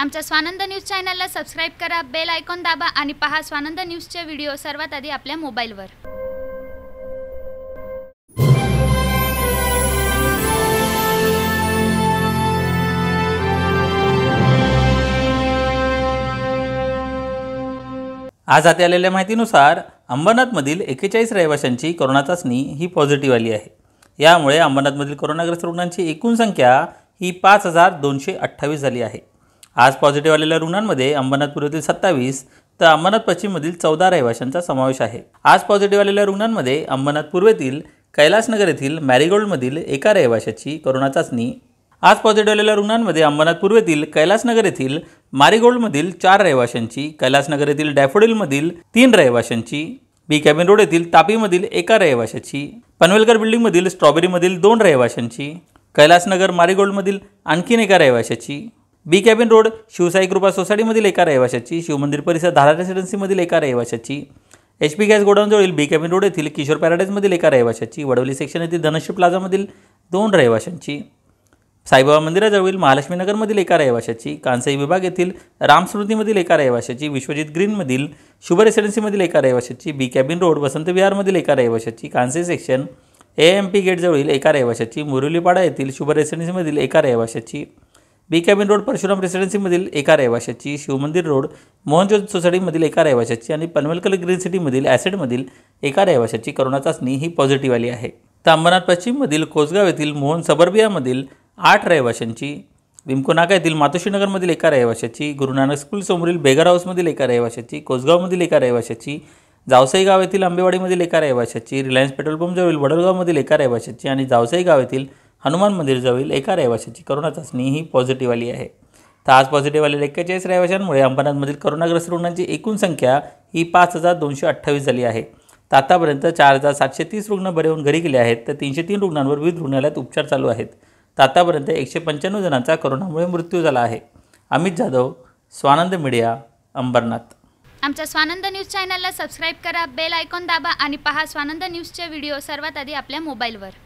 आमच्या स्वानंद न्यूज चॅनलला सबस्क्राईब करा बेल आयकॉन दाबा आणि पहा स्वानंद न्यूजचे व्हिडिओ सर्वात आधी आपल्या मोबाईलवर आज हाती आलेल्या माहितीनुसार अंबरनाथमधील एकेचाळीस रहिवाशांची कोरोना चाचणी ही पॉझिटिव्ह आली आहे यामुळे अंबरनाथमधील कोरोनाग्रस्त रुग्णांची एकूण संख्या ही पाच हजार दोनशे अठ्ठावीस झाली आहे आज पॉझिटिव्ह आलेल्या रुग्णांमध्ये येथील सत्तावीस तर अंबरनाथ पश्चिममधील चौदा रहिवाशांचा समावेश आहे आज पॉझिटिव्ह आलेल्या रुग्णांमध्ये अंबरनाथ पूर्वेतील कैलासनगर येथील मॅरीगोल्डमधील एका रहिवाशाची करोना चाचणी आज पॉझिटिव्ह आलेल्या रुग्णांमध्ये अंबरनाथ पूर्वेतील कैलासनगर येथील मारीगोल्डमधील चार रहिवाशांची कैलासनगर येथील डॅफोडिलमधील तीन रहिवाशांची बी कॅबिन रोड येथील तापीमधील एका रहिवाशाची पनवेलकर बिल्डिंगमधील स्ट्रॉबेरीमधील दोन रहिवाशांची कैलासनगर मारीगोल्डमधील आणखीन एका रहिवाशाची B cabin road Shivsai Kripa सोसायटीमधील एका रहिवाशाची शिवमंदिर परिसर धारा रेसिडेन्सीमधील एका रहिवाशाची एच पी गॅस गोडाऊनजवळील बी कॅबिन रोड येथील किशोर पॅराडाईजमधील एका रहिवाशाची वडवली सेक्शन येथील धनश्री प्लाझामधील दोन रहिवाशांची साईबाबा मंदिराजवळील महालक्ष्मीनगरमधील एका रहिवाशाची कांसाई विभाग येथील रामस्मृतीमधील एका रहिवाशाची विश्वजित ग्रीनमधील शुभ रेसिडेन्सीमधील एका रहिवाशाची बी कॅबिन रोड वसंत विहारमधील एका रहिवाशाची Kansai section A M P गेटजवळील एका रहिवाशाची मुरुलीपाडा येथील शुभ रेसिडेन्सीमधील एका रहिवाशाची बी कॅबिन रोड परशुराम रेसिडेन्सीमधील एका रहिवाशाची शिवमंदिर रोड मोहनजोत सोसायटीमधील एका रहिवाशाची आणि पनवेलकल ग्रीन सिटीमधील ॲसेडमधील एका रहिवाशाची करोना चाचणी ही पॉझिटिव्ह आली आहे तर अंबरनाथ पश्चिममधील कोसगाव येथील मोहन सबरबियामधील आठ रहिवाशांची विमकोनाका येथील मातोश्रीनगरमधील एका रहिवाशाची गुरुनानक स्कूल समोरील बेगर हाऊसमधील एका रहिवाशाची कोसगावमधील एका रहिवाशाची जावसाई गाव येथील आंबेवाडीमधील एका रहिवाशाची रिलायन्स पेट्रोल पंपजवळील वडलगावमधील एका रहिवाशाची आणि जावसाई गाव येथील हनुमान मंदिर एका रहिवाशाची करोना चाचणी ही पॉझिटिव्ह आली आहे तर आज पॉझिटिव्ह आलेल्या एक्केचाळीस रहिवाशांमुळे अंबरनाथमधील करोनाग्रस्त रुग्णांची एकूण संख्या ही पाच हजार दोनशे अठ्ठावीस झाली आहे तर आतापर्यंत चार हजार सातशे तीस रुग्ण बरे होऊन घरी गेले आहेत तर तीनशे तीन रुग्णांवर विविध रुग्णालयात उपचार चालू आहेत तर आतापर्यंत एकशे पंच्याण्णव जणांचा करोनामुळे मृत्यू झाला आहे अमित जाधव स्वानंद मीडिया अंबरनाथ आमच्या स्वानंद न्यूज चॅनलला सबस्क्राईब करा बेल आयकॉन दाबा आणि पहा स्वानंद न्यूजचे व्हिडिओ सर्वात आधी आपल्या मोबाईलवर